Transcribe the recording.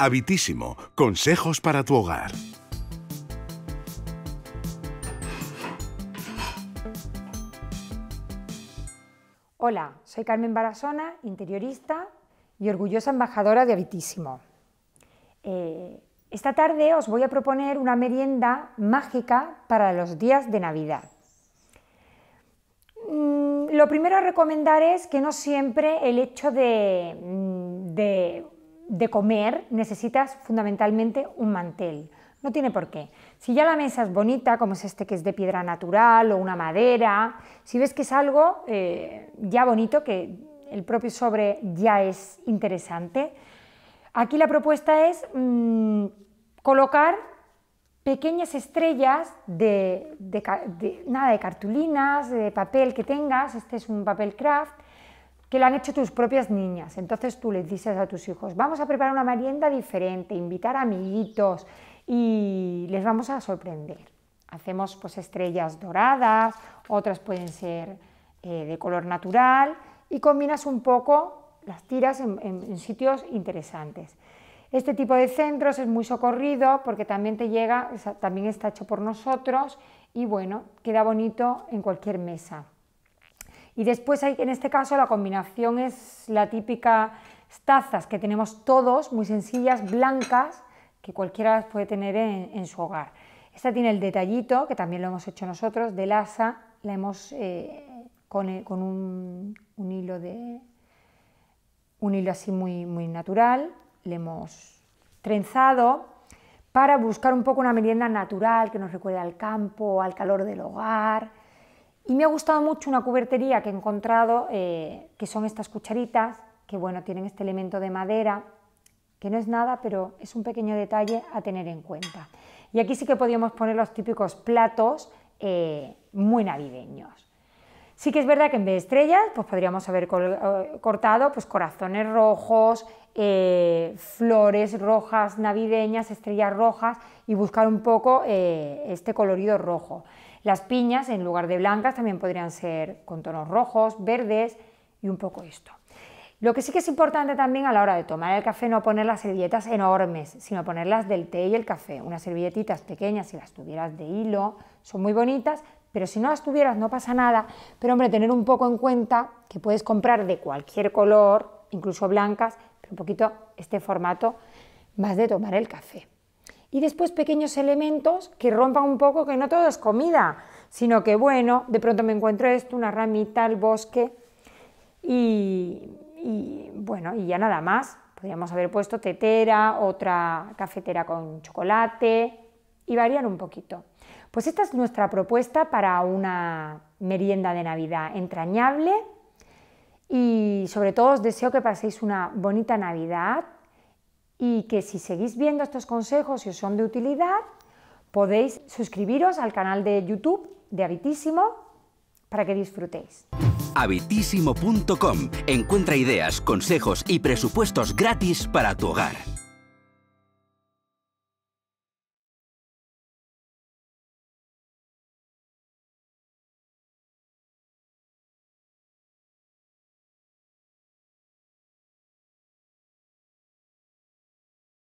Habitísimo. Consejos para tu hogar. Hola, soy Carmen Barazona, interiorista y orgullosa embajadora de Habitísimo. Eh, esta tarde os voy a proponer una merienda mágica para los días de Navidad. Mm, lo primero a recomendar es que no siempre el hecho de mm, de comer necesitas fundamentalmente un mantel. No tiene por qué. Si ya la mesa es bonita, como es este que es de piedra natural o una madera, si ves que es algo eh, ya bonito, que el propio sobre ya es interesante, aquí la propuesta es mm, colocar pequeñas estrellas nada, de cartulinas, de papel que tengas, este es un papel craft, que lo han hecho tus propias niñas. Entonces tú les dices a tus hijos, vamos a preparar una merienda diferente, invitar amiguitos y les vamos a sorprender. Hacemos pues, estrellas doradas, otras pueden ser eh, de color natural y combinas un poco las tiras en, en sitios interesantes. Este tipo de centros es muy socorrido porque también te llega, también está hecho por nosotros y bueno, queda bonito en cualquier mesa. Y después en este caso la combinación es la típica tazas que tenemos todos, muy sencillas, blancas, que cualquiera las puede tener en, su hogar. Esta tiene el detallito, que también lo hemos hecho nosotros, de asa, la hemos eh, con, un, hilo de un hilo así muy, muy natural, le hemos trenzado para buscar un poco una merienda natural que nos recuerde al campo, al calor del hogar y me ha gustado mucho una cubertería que he encontrado, eh, que son estas cucharitas, que bueno, tienen este elemento de madera, que no es nada, pero es un pequeño detalle a tener en cuenta. Y aquí sí que podíamos poner los típicos platos eh, muy navideños. Sí que es verdad que en vez de estrellas, pues podríamos haber eh, cortado pues, corazones rojos, eh, flores rojas navideñas, estrellas rojas y buscar un poco eh, este colorido rojo. Las piñas, en lugar de blancas, también podrían ser con tonos rojos, verdes y un poco esto. Lo que sí que es importante también a la hora de tomar el café no poner las servilletas enormes, sino ponerlas del té y el café. Unas servilletitas pequeñas, si las tuvieras de hilo, son muy bonitas, pero si no las tuvieras no pasa nada, pero hombre, tener un poco en cuenta que puedes comprar de cualquier color, incluso blancas, pero un poquito este formato más de tomar el café. Y después pequeños elementos que rompan un poco que no todo es comida, sino que bueno, de pronto me encuentro esto, una ramita, el bosque y, y bueno, y ya nada más. Podríamos haber puesto tetera, otra cafetera con chocolate, y variar un poquito. Pues esta es nuestra propuesta para una merienda de Navidad entrañable y sobre todo os deseo que paséis una bonita Navidad y que si seguís viendo estos consejos y os son de utilidad, podéis suscribiros al canal de YouTube de Habitísimo para que disfrutéis. Habitísimo.com encuentra ideas, consejos y presupuestos gratis para tu hogar.